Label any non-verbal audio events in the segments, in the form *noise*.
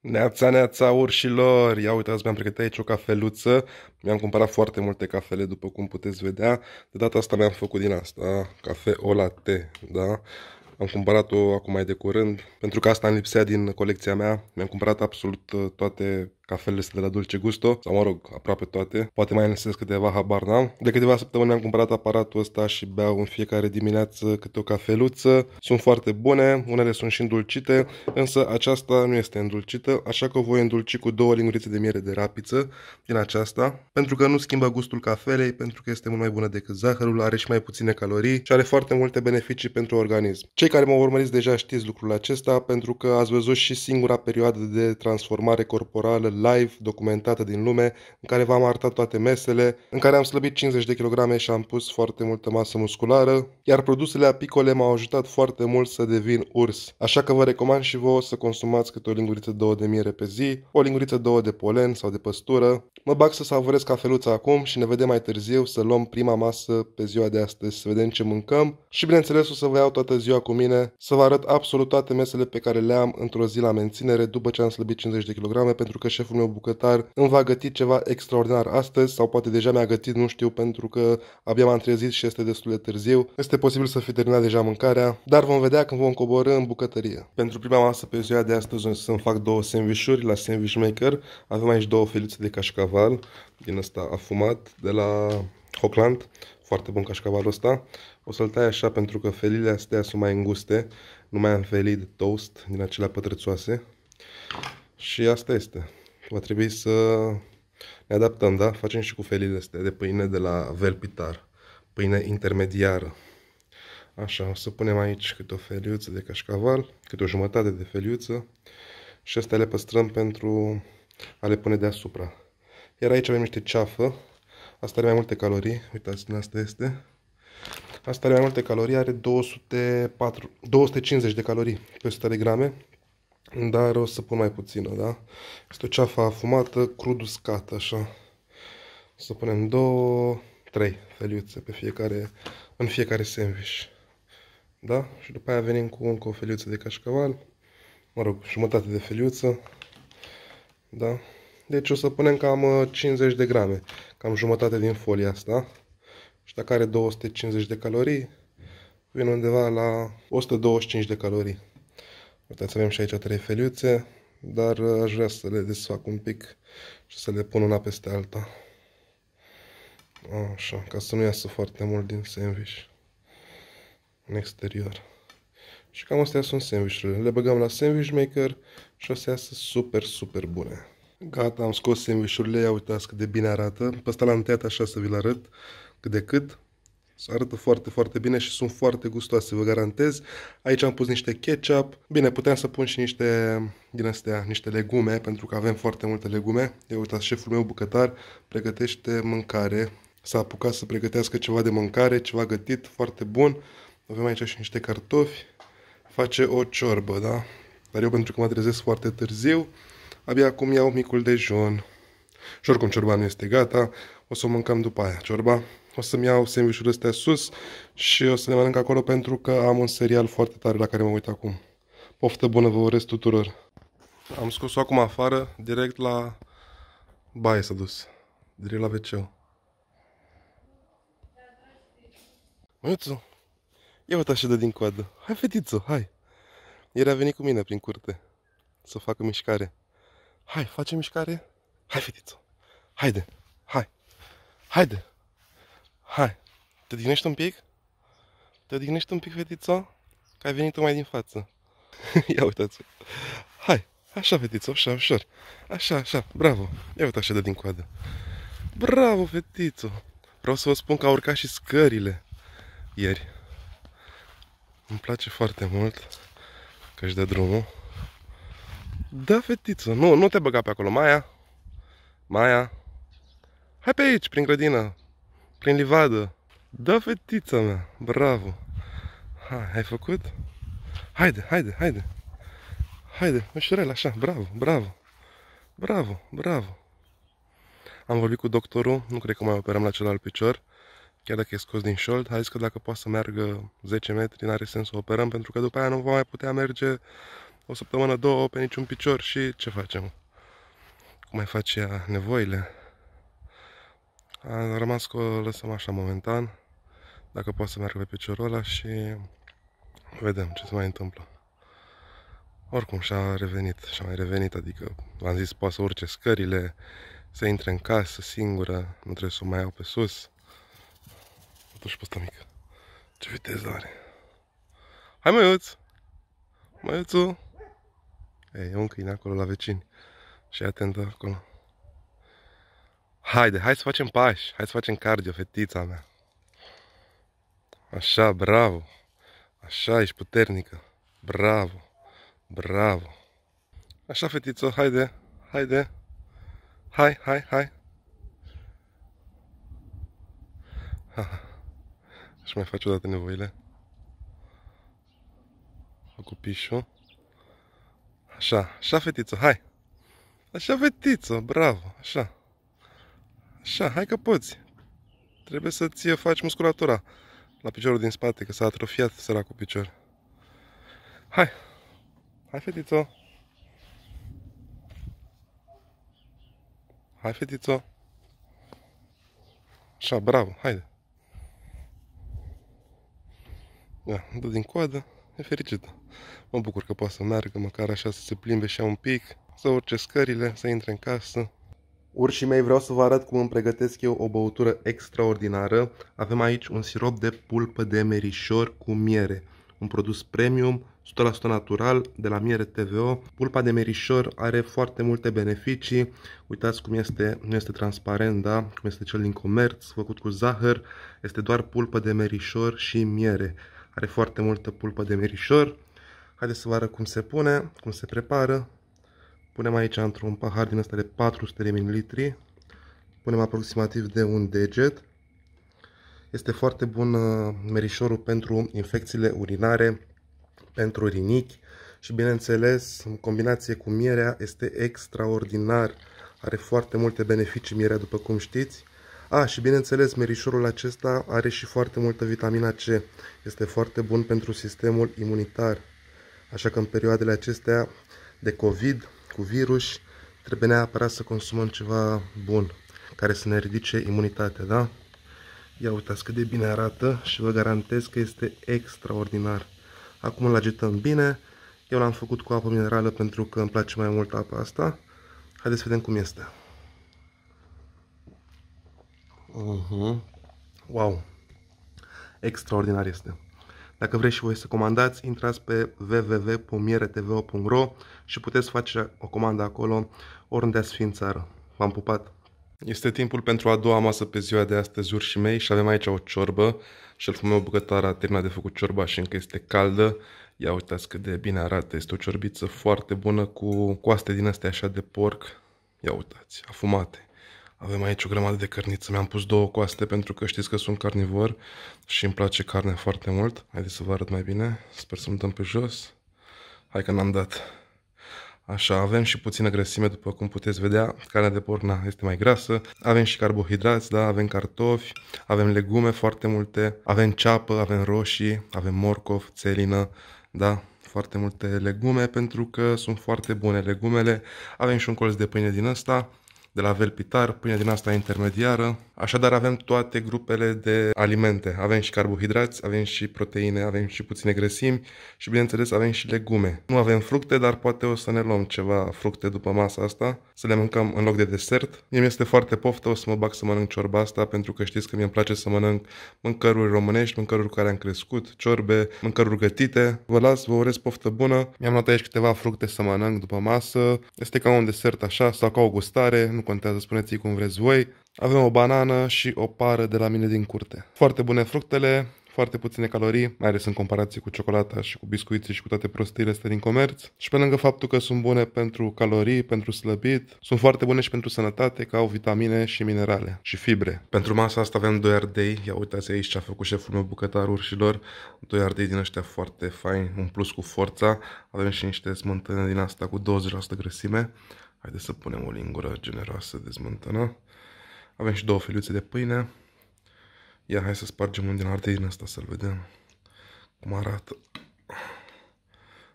Neața, neața, urșilor! Ia uitați, mi-am pregătit aici o cafeluță. Mi-am cumpărat foarte multe cafele, după cum puteți vedea. De data asta mi-am făcut din asta, cafe o latte, da? Am cumpărat-o acum mai de curând, pentru că asta îmi lipsea din colecția mea. Mi-am cumpărat absolut uh, toate sunt de la Dulce Gusto, sau mă rog, aproape toate, poate mai înțeles câteva, habar n-am. De câteva săptămâni am cumpărat aparatul ăsta și beau în fiecare dimineață câte o cafeluță. Sunt foarte bune, unele sunt și îndulcite, însă aceasta nu este îndulcită, așa că o voi îndulci cu două lingurițe de miere de rapiță din aceasta, pentru că nu schimbă gustul cafelei, pentru că este mult mai bună decât zahărul, are și mai puține calorii și are foarte multe beneficii pentru organism. Cei care mă urmăriți deja știți lucrul acesta, pentru că ați văzut și singura perioadă de transformare corporală live documentată din lume, în care v-am arătat toate mesele, în care am slăbit 50 de kg și am pus foarte multă masă musculară, iar produsele apicole m-au ajutat foarte mult să devin urs. Așa că vă recomand și vouă să consumați câte o linguriță două de miere pe zi, o linguriță două de polen sau de păstură. Mă bag să savurez cafeluța acum și ne vedem mai târziu să luăm prima masă pe ziua de astăzi, să vedem ce mâncăm și bineînțeles o să vă iau toată ziua cu mine, să vă arăt absolut toate mesele pe care le am într-o zi la menținere după ce am slăbit 50 de kg pentru că șeful șeful meu bucătar îmi va găti ceva extraordinar astăzi sau poate deja mi-a gătit, nu știu, pentru că abia m-am trezit și este destul de târziu. Este posibil să fi terminat deja mâncarea, dar vom vedea când vom coborâ în bucătărie. Pentru prima masă pe ziua de astăzi o să-mi fac două sandvișuri la Sandwich Maker. Avem aici două felițe de cașcaval din ăsta afumat de la Hockland, Foarte bun cașcavalul ăsta. O să-l tai așa pentru că felile astea sunt mai înguste. Nu mai am felii de toast din acelea pătrățoase. Și asta este va trebui să ne adaptăm, da? Facem și cu felile astea de pâine de la Velpitar, pâine intermediară. Așa, o să punem aici câte o feliuță de cașcaval, câte o jumătate de feliuță și astea le păstrăm pentru a le pune deasupra. Iar aici avem niște ceafă, asta are mai multe calorii, uitați, din asta este. Asta are mai multe calorii, are 204, 250 de calorii pe 100 de grame dar o să pun mai puțină, da? Este o ceafă afumată, crud uscat, așa. O să punem două, trei feliuțe pe fiecare, în fiecare sandwich. Da? Și după aia venim cu încă o feliuță de cașcaval. Mă rog, jumătate de feliuță. Da? Deci o să punem cam 50 uh, de grame, cam jumătate din folia asta. Și dacă are 250 de calorii, vin undeva la 125 de calorii. Uitați, avem și aici trei feliuțe, dar uh, aș vrea să le desfac un pic și să le pun una peste alta. Așa, ca să nu iasă foarte mult din sandwich în exterior. Și cam astea sunt sandwichurile. Le băgăm la sandwich maker și o să iasă super, super bune. Gata, am scos sandwichurile, ia uitați cât de bine arată. Pe ăsta l-am tăiat așa să vi-l arăt cât de cât. Arată foarte, foarte bine și sunt foarte gustoase, vă garantez. Aici am pus niște ketchup. Bine, puteam să pun și niște din astea, niște legume, pentru că avem foarte multe legume. Eu, uitați, șeful meu bucătar pregătește mâncare. S-a apucat să pregătească ceva de mâncare, ceva gătit, foarte bun. Avem aici și niște cartofi. Face o ciorbă, da? Dar eu, pentru că mă trezesc foarte târziu, abia acum iau micul dejun. Și oricum ciorba nu este gata, o să o mâncăm după aia. Ciorba o să-mi iau sandwich-urile sus și o să ne mănânc acolo pentru că am un serial foarte tare la care mă uit acum. Poftă bună vă urez tuturor! Am scos-o acum afară, direct la baie s-a dus, direct la wc Măiuțu, ia uita și de din coadă. Hai, fetiță, hai! Ieri a venit cu mine prin curte să facă mișcare. Hai, face mișcare? Hai, fetiță! Haide! Hai! Haide! Hai, te dignești un pic? Te dignești un pic, fetiță? Că ai venit mai din față. *laughs* Ia uitați Hai, așa, fetiță, așa, ușor. Așa, așa, bravo. Ia uite așa de din coadă. Bravo, fetiță. Vreau să vă spun că a urcat și scările ieri. Îmi place foarte mult că își dă drumul. Da, fetiță, nu, nu te băga pe acolo, Maia. Maia. Hai pe aici, prin grădină, prin livadă. Da, fetița mea, bravo! Ha, ai făcut? Haide, haide, haide! Haide, ușurel, așa, bravo, bravo! Bravo, bravo! Am vorbit cu doctorul, nu cred că mai operăm la celălalt picior, chiar dacă e scos din șold, a zis că dacă poate să meargă 10 metri, n-are sens să operăm, pentru că după aia nu va mai putea merge o săptămână, două, pe niciun picior și ce facem? Cum mai face ea nevoile? Am rămas cu o lăsăm așa momentan, dacă poate să meargă pe piciorul ăla și vedem ce se mai întâmplă. Oricum și-a revenit, și-a mai revenit, adică am zis poate să urce scările, să intre în casă singură, nu trebuie să o mai iau pe sus. Totuși pe mică. Ce viteză are. Hai măiuț! Măiuțu! Ei, e un câine acolo la vecini. Și atentă acolo. Haide, hai să facem pași, hai să facem cardio, fetița mea. Așa, bravo. Așa, ești puternică. Bravo, bravo. Așa, fetiță, haide, haide. Hai, hai, hai. Ha. Și mai faci dată nevoile. Fă cu pișul. Așa, așa, fetiță, hai. Așa, fetiță, bravo, așa. Așa, hai că poți. Trebuie să-ți faci musculatura la piciorul din spate, că s-a atrofiat cu picior. Hai! Hai, fetițo! Hai, fetițo! Așa, bravo, haide! Da, dă din coadă, e fericită. Mă bucur că poate să meargă, măcar așa să se plimbe și un pic, să urce scările, să intre în casă. Urșii mei, vreau să vă arăt cum îmi pregătesc eu o băutură extraordinară. Avem aici un sirop de pulpă de merișor cu miere. Un produs premium, 100% natural, de la Miere TVO. Pulpa de merișor are foarte multe beneficii. Uitați cum este, nu este transparent, da? Cum este cel din comerț, făcut cu zahăr. Este doar pulpă de merișor și miere. Are foarte multă pulpă de merișor. Haideți să vă arăt cum se pune, cum se prepară. Punem aici într-un pahar din ăsta de 400 de ml. Punem aproximativ de un deget. Este foarte bun uh, merișorul pentru infecțiile urinare, pentru rinichi și bineînțeles, în combinație cu mierea, este extraordinar. Are foarte multe beneficii mierea, după cum știți. A, și bineînțeles, merișorul acesta are și foarte multă vitamina C. Este foarte bun pentru sistemul imunitar. Așa că în perioadele acestea de COVID, cu virus, trebuie neapărat să consumăm ceva bun, care să ne ridice imunitatea, da? Ia uitați cât de bine arată și vă garantez că este extraordinar. Acum îl agităm bine. Eu l-am făcut cu apă minerală pentru că îmi place mai mult apa asta. Haideți să vedem cum este. Uh mhm. -huh. Wow! Extraordinar este. Dacă vreți și voi să comandați, intrați pe www.pomieretv.ro și puteți face o comandă acolo oriunde ați fi în țară. V-am pupat! Este timpul pentru a doua masă pe ziua de astăzi, urși mei, și avem aici o ciorbă. Și-l fumeu bucătar a terminat de făcut ciorba și încă este caldă. Ia uitați cât de bine arată. Este o ciorbiță foarte bună cu coaste din astea așa de porc. Ia uitați, afumate. Avem aici o grămadă de cărniță. Mi-am pus două coaste pentru că știți că sunt carnivor și îmi place carne foarte mult. Haideți să vă arăt mai bine. Sper să nu dăm pe jos. Hai că n-am dat. Așa, avem și puțină grăsime, după cum puteți vedea, carnea de porc na, este mai grasă, avem și carbohidrați, da, avem cartofi, avem legume foarte multe, avem ceapă, avem roșii, avem morcov, țelină, da, foarte multe legume pentru că sunt foarte bune legumele, avem și un colț de pâine din ăsta, de la velpitar, pâine din asta intermediară. Așadar avem toate grupele de alimente. Avem și carbohidrați, avem și proteine, avem și puține grăsimi și bineînțeles avem și legume. Nu avem fructe, dar poate o să ne luăm ceva fructe după masa asta, să le mâncăm în loc de desert. Mie mi-este foarte poftă, o să mă bag să mănânc ciorba asta pentru că știți că mi-e place să mănânc mâncăruri românești, mâncăruri cu care am crescut, ciorbe, mâncăruri gătite. Vă las, vă urez poftă bună. Mi-am luat aici câteva fructe să mănânc după masă. Este ca un desert așa sau ca o gustare, nu contează, spuneți cum vreți voi. Avem o banană și o pară de la mine din curte. Foarte bune fructele, foarte puține calorii, mai ales în comparație cu ciocolata și cu biscuiții și cu toate prostiile astea din comerț. Și pe lângă faptul că sunt bune pentru calorii, pentru slăbit, sunt foarte bune și pentru sănătate, că au vitamine și minerale și fibre. Pentru masa asta avem 2 ardei, ia uitați aici ce a făcut șeful meu bucătar urșilor, 2 ardei din ăștia foarte fain, un plus cu forța, avem și niște smântâne din asta cu 20% grăsime, Haideți să punem o lingură generoasă de smântână. Avem și două feliuțe de pâine. Ia, hai să spargem un din ardei din asta să-l vedem cum arată.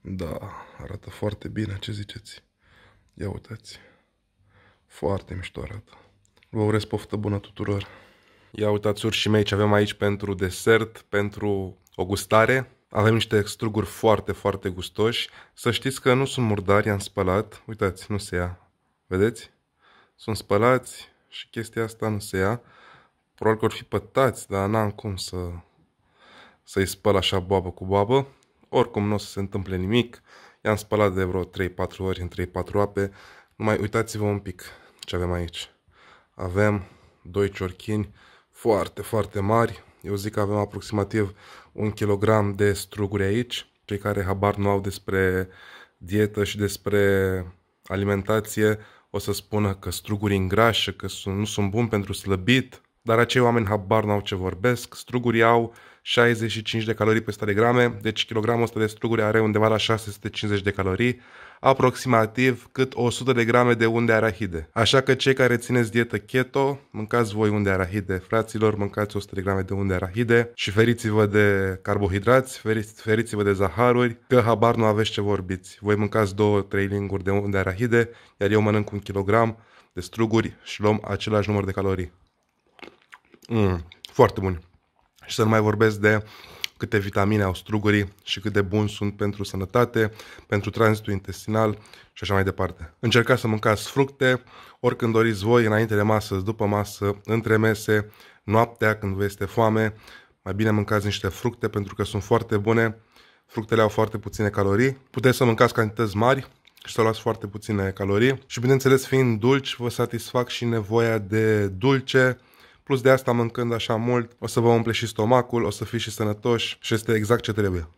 Da, arată foarte bine, ce ziceți? Ia uitați. Foarte mișto arată. Vă urez poftă bună tuturor! Ia uitați urșii mei ce avem aici pentru desert, pentru o gustare. Avem niște struguri foarte, foarte gustoși. Să știți că nu sunt murdari, am spălat. Uitați, nu se ia. Vedeți? Sunt spălați și chestia asta nu se ia. Probabil că or fi pătați, dar n-am cum să, să-i spăl așa boabă cu boabă. Oricum nu o să se întâmple nimic. I-am spălat de vreo 3-4 ori în 3-4 ape. Numai uitați-vă un pic ce avem aici. Avem doi ciorchini foarte, foarte mari. Eu zic că avem aproximativ un kilogram de struguri aici. Cei care habar nu au despre dietă și despre alimentație o să spună că strugurii îngrașă, că nu sunt buni pentru slăbit, dar acei oameni habar n-au ce vorbesc. Strugurii au 65 de calorii pe 100 de grame, deci kilogramul ăsta de struguri are undeva la 650 de calorii, aproximativ cât 100 de grame de unde arahide. Așa că cei care țineți dietă keto, mâncați voi unde arahide, fraților, mâncați 100 de grame de unde arahide și feriți-vă de carbohidrați, feriți, vă de zaharuri, că habar nu aveți ce vorbiți. Voi mâncați 2-3 linguri de unde arahide, iar eu mănânc un kilogram de struguri și luăm același număr de calorii. Mm, foarte bun. Și să nu mai vorbesc de câte vitamine au strugurii și cât de buni sunt pentru sănătate, pentru tranzitul intestinal și așa mai departe. Încercați să mâncați fructe oricând doriți voi, înainte de masă, după masă, între mese, noaptea, când vă este foame. Mai bine mâncați niște fructe pentru că sunt foarte bune. Fructele au foarte puține calorii. Puteți să mâncați cantități mari, și să luați foarte puține calorii. Și bineînțeles, fiind dulci, vă satisfac și nevoia de dulce, Plus de asta, mâncând așa mult, o să vă umple și stomacul, o să fiți și sănătoși și este exact ce trebuie.